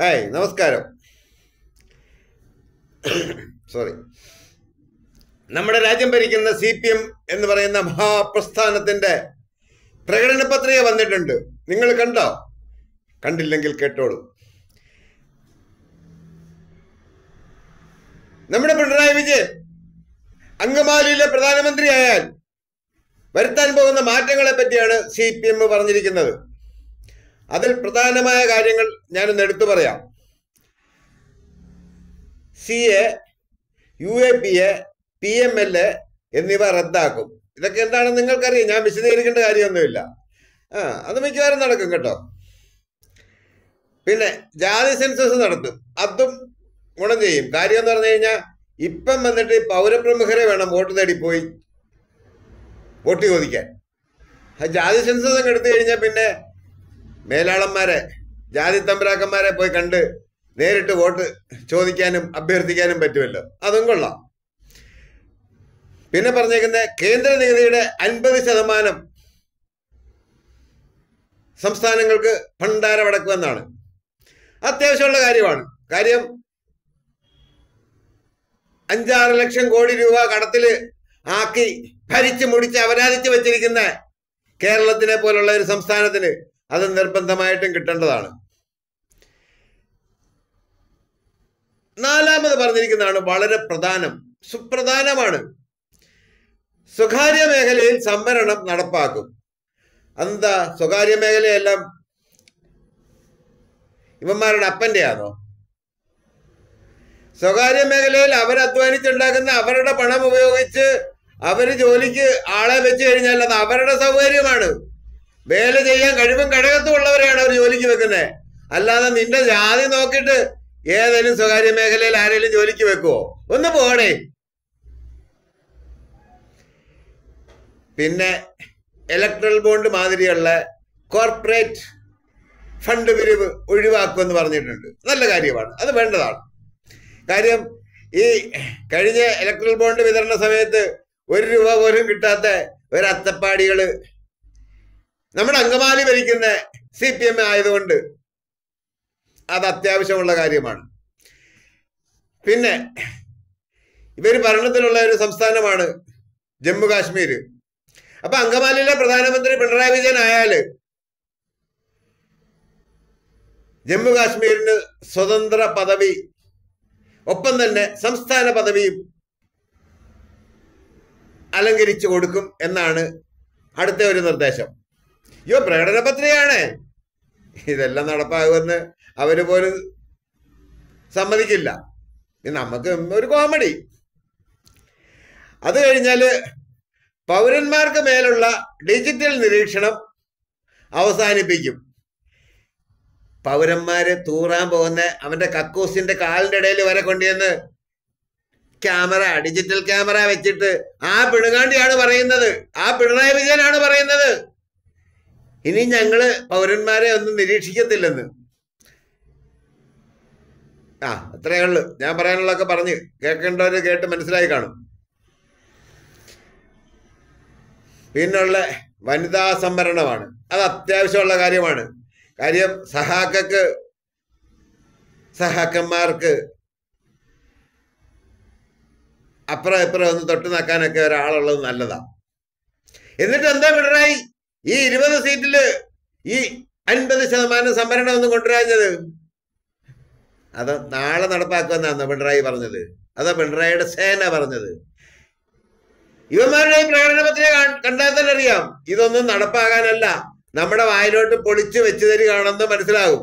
hi നമസ്കാരം sorry നമ്മുടെ രാജ്യം ഭരിക്കുന്ന സി പി എം എന്ന് പറയുന്ന മഹാപ്രസ്ഥാനത്തിന്റെ പ്രകടന പത്രിക വന്നിട്ടുണ്ട് നിങ്ങൾ കണ്ടോ കണ്ടില്ലെങ്കിൽ കേട്ടോളൂ നമ്മുടെ പിണറായി വിജയൻ അങ്കമാലിയിലെ പ്രധാനമന്ത്രിയായാൽ വരുത്താൻ പോകുന്ന മാറ്റങ്ങളെ പറ്റിയാണ് സി പി എം പറഞ്ഞിരിക്കുന്നത് അതിൽ പ്രധാനമായ കാര്യങ്ങൾ ഞാനൊന്ന് എടുത്തു പറയാം C A U A P A P M L A എന്നിവ റദ്ദാക്കും ഇതൊക്കെ എന്താണെന്ന് നിങ്ങൾക്കറിയാം ഞാൻ വിശദീകരിക്കേണ്ട കാര്യമൊന്നുമില്ല ആ അത് മിക്കവാറും നടക്കും കേട്ടോ പിന്നെ ജാതി സെൻസസ് നടത്തും അതും ഗുണം ചെയ്യും കാര്യം എന്ന് പറഞ്ഞു കഴിഞ്ഞാൽ ഇപ്പം വന്നിട്ട് പൗരപ്രമുഖരെ വേണം വോട്ട് തേടി പോയി വോട്ട് ചോദിക്കാൻ ജാതി സെൻസസ് അങ്ങ് എടുത്തു കഴിഞ്ഞാൽ പിന്നെ മേലാളന്മാരെ ജാതി തമ്പരാക്കന്മാരെ പോയി കണ്ട് നേരിട്ട് വോട്ട് ചോദിക്കാനും അഭ്യർത്ഥിക്കാനും പറ്റുമല്ലോ അതും കൊള്ളാം പിന്നെ പറഞ്ഞേക്കുന്ന കേന്ദ്ര നികുതിയുടെ അൻപത് ശതമാനം സംസ്ഥാനങ്ങൾക്ക് ഭണ്ഡാരമടക്കുമെന്നാണ് അത്യാവശ്യമുള്ള കാര്യമാണ് കാര്യം അഞ്ചാറ് ലക്ഷം കോടി രൂപ കടത്തിൽ ആക്കി ഭരിച്ചു മുടിച്ച് അപരാധിച്ച് വെച്ചിരിക്കുന്ന കേരളത്തിനെ പോലുള്ള ഒരു സംസ്ഥാനത്തിന് അത് നിർബന്ധമായിട്ടും കിട്ടേണ്ടതാണ് നാലാമത് പറഞ്ഞിരിക്കുന്നതാണ് വളരെ പ്രധാനം സുപ്രധാനമാണ് സ്വകാര്യ മേഖലയിൽ സംവരണം നടപ്പാക്കും അതെന്താ സ്വകാര്യ മേഖലയെല്ലാം ഇവന്മാരുടെ ആണോ സ്വകാര്യ മേഖലയിൽ അവർ അധ്വാനിച്ചുണ്ടാക്കുന്ന അവരുടെ പണം ഉപയോഗിച്ച് അവർ ജോലിക്ക് ആളെ വെച്ച് കഴിഞ്ഞാൽ അത് അവരുടെ സൗകര്യമാണ് വേല ചെയ്യാൻ കഴിവും കഴകത്തും ഉള്ളവരെയാണ് അവർ ജോലിക്ക് വെക്കുന്നത് അല്ലാതെ നിന്റെ ജാതി നോക്കിയിട്ട് ഏതെങ്കിലും സ്വകാര്യ മേഖലയിൽ ആരെങ്കിലും ജോലിക്ക് വെക്കുവോ ഒന്ന് പോണേ പിന്നെ ഇലക്ട്രൽ ബോണ്ട് മാതിരിയുള്ള കോർപ്പറേറ്റ് ഫണ്ട് പിരിവ് ഒഴിവാക്കുമെന്ന് പറഞ്ഞിട്ടുണ്ട് നല്ല കാര്യമാണ് അത് വേണ്ടതാണ് കാര്യം ഈ കഴിഞ്ഞ ഇലക്ട്രൽ ബോണ്ട് വിതരണ സമയത്ത് ഒരു രൂപ പോലും കിട്ടാത്ത ഒരു അത്തപ്പാടികൾ നമ്മുടെ അങ്കമാലി ഭരിക്കുന്ന സി പി എം ആയതുകൊണ്ട് അത് അത്യാവശ്യമുള്ള കാര്യമാണ് പിന്നെ ഇവർ ഭരണത്തിലുള്ള ഒരു സംസ്ഥാനമാണ് ജമ്മു കാശ്മീർ അപ്പൊ അങ്കമാലിയിലെ പ്രധാനമന്ത്രി പിണറായി വിജയൻ ആയാല് ജമ്മു കാശ്മീരിന് സ്വതന്ത്ര പദവി ഒപ്പം തന്നെ സംസ്ഥാന പദവിയും അലങ്കരിച്ചു കൊടുക്കും എന്നാണ് അടുത്ത ഒരു നിർദ്ദേശം ഇവ പത്രികയാണ് ഇതെല്ലാം നടപ്പാകുമെന്ന് അവര് പോലും സമ്മതിക്കില്ല നമുക്ക് ഒരു കോമഡി അത് കഴിഞ്ഞാല് പൗരന്മാർക്ക് മേലുള്ള ഡിജിറ്റൽ നിരീക്ഷണം അവസാനിപ്പിക്കും പൗരന്മാര് തൂറാൻ പോകുന്ന അവന്റെ കക്കൂസിന്റെ കാലിന്റെ ഇടയിൽ വരെ കൊണ്ടുവന്ന് ക്യാമറ ഡിജിറ്റൽ ക്യാമറ വെച്ചിട്ട് ആ പിണുകാണ്ടിയാണ് പറയുന്നത് ആ പിണറായി വിജയനാണ് പറയുന്നത് ഇനി ഞങ്ങൾ പൗരന്മാരെ ഒന്നും നിരീക്ഷിക്കത്തില്ലെന്ന് ആ അത്രയേ ഉള്ളൂ ഞാൻ പറയാനുള്ളതൊക്കെ പറഞ്ഞ് കേൾക്കേണ്ടവര് കേട്ട് മനസ്സിലായി കാണും പിന്നുള്ള വനിതാ സംവരണമാണ് അത് അത്യാവശ്യമുള്ള കാര്യമാണ് കാര്യം സഹാക്കക്ക് സഹാക്കന്മാർക്ക് അപ്പുറം ഇപ്പുറം ഒന്ന് തൊട്ട് നക്കാനൊക്കെ ഒരാളുള്ളത് നല്ലതാണ് എന്നിട്ട് എന്താ പിണറായി ഈ ഇരുപത് സീറ്റില് ഈ അൻപത് ശതമാനം സംവരണം ഒന്നും കൊണ്ടുവരാഞ്ഞത് അത് നാളെ നടപ്പാക്കുമെന്നാണ് പിണറായി പറഞ്ഞത് അതാ പിണറായിയുടെ സേന പറഞ്ഞത് ഇവന്മാരുടെ പ്രകടന കണ്ടാൽ തന്നെ അറിയാം ഇതൊന്നും നടപ്പാകാനല്ല നമ്മുടെ വായിലോട്ട് പൊളിച്ചു വെച്ചു തരികയാണെന്ന് മനസ്സിലാകും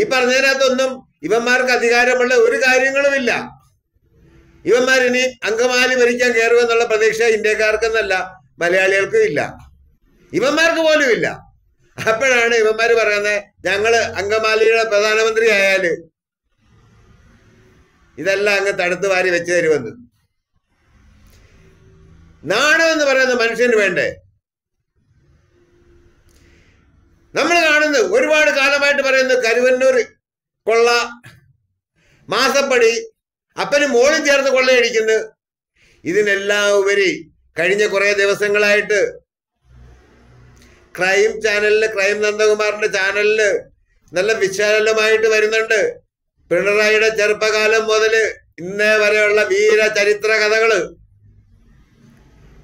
ഈ പറഞ്ഞതിനകത്തൊന്നും ഇവന്മാർക്ക് അധികാരമുള്ള ഒരു കാര്യങ്ങളുമില്ല ഇവന്മാരിനി അങ്കമാലി ഭരിക്കാൻ കയറുമെന്നുള്ള പ്രതീക്ഷ ഇന്ത്യക്കാർക്കെന്നല്ല മലയാളികൾക്കും ഇല്ല ഇവന്മാർക്ക് പോലും ഇല്ല അപ്പോഴാണ് ഇവന്മാർ പറയുന്നത് ഞങ്ങള് അങ്കമാലിയുടെ പ്രധാനമന്ത്രി ആയാല് ഇതെല്ലാം അങ്ങ് തടുത്തു വാരി വെച്ചു തരുമെന്ന് നാണമെന്ന് പറയുന്ന മനുഷ്യന് വേണ്ടേ നമ്മൾ കാണുന്നത് ഒരുപാട് കാലമായിട്ട് പറയുന്നത് കരുവന്നൂർ കൊള്ള മാസപ്പടി അപ്പനും മോളും ചേർന്ന് കൊള്ളയടിക്കുന്നു ഇതിനെല്ലാം ഉപരി കഴിഞ്ഞ കുറേ ദിവസങ്ങളായിട്ട് ക്രൈം ചാനലിൽ ക്രൈം നന്ദകുമാറിന്റെ ചാനലിൽ നല്ല വിശാലമായിട്ട് വരുന്നുണ്ട് പിണറായിയുടെ ചെറുപ്പകാലം മുതൽ ഇന്നേ വരെയുള്ള വീര ചരിത്ര കഥകള്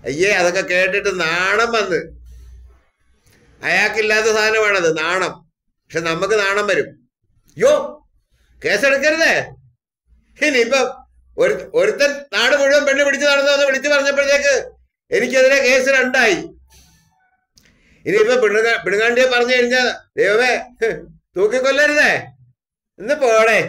അയ്യേ അതൊക്കെ കേട്ടിട്ട് നാണം വന്ന് അയാൾക്കില്ലാത്ത സാധനമാണത് നാണം പക്ഷെ നമുക്ക് നാണം വരും യോ കേസെടുക്കരുതേ ഇനിയിപ്പം ഒരു ഒരുത്തൻ നാട് മുഴുവൻ പെണ്ണ് പിടിച്ചു നടന്നു വന്ന് വിളിച്ചു പറഞ്ഞപ്പോഴത്തേക്ക് എനിക്കെതിരെ കേസ് രണ്ടായി ഇനിയിപ്പോ പിണുക പിണുകാണ്ടിയെ പറഞ്ഞു കഴിഞ്ഞാ ദൈവമേ തൂക്കിക്കൊല്ലരുതേ ഇന്ന് പോടേ